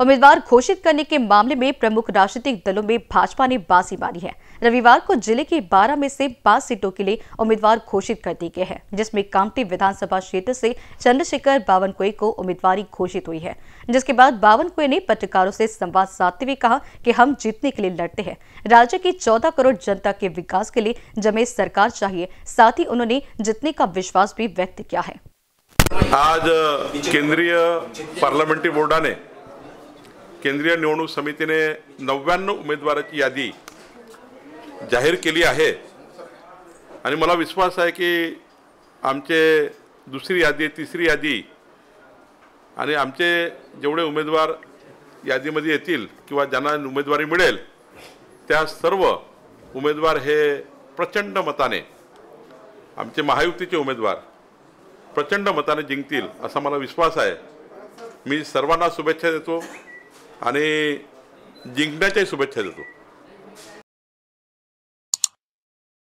उम्मीदवार घोषित करने के मामले में प्रमुख राजनीतिक दलों में भाजपा ने बाजी मारी है रविवार को जिले की 12 में से पांच सीटों के लिए उम्मीदवार घोषित कर दिए गए हैं जिसमें कांगटी विधानसभा क्षेत्र से चंद्रशेखर बावनकुए को उम्मीदवारी घोषित हुई है जिसके बाद बावनकुए ने पत्रकारों से संवाद साधते हुए कहा कि हम जीतने के लिए लड़ते हैं राज्य की चौदह करोड़ जनता के विकास के लिए जमे सरकार चाहिए साथ ही उन्होंने जीतने का विश्वास भी व्यक्त किया है आज केंद्रीय पार्लियामेंट्री बोर्डा ने केंद्रीय निवडणूक समितीने नव्याण्णव उमेदवाराची यादी जाहीर केली आहे आणि मला विश्वास आहे की आमचे दुसरी यादी तिसरी यादी आणि आमचे जेवढे उमेदवार यादीमध्ये येतील किंवा ज्यांना उमेदवारी मिळेल त्या सर्व उमेदवार हे प्रचंड मताने आमचे महायुतीचे उमेदवार प्रचंड मताने जिंकतील असा मला विश्वास आहे मी सर्वांना शुभेच्छा देतो आणि जिंकण्याच्याही शुभेच्छा देतो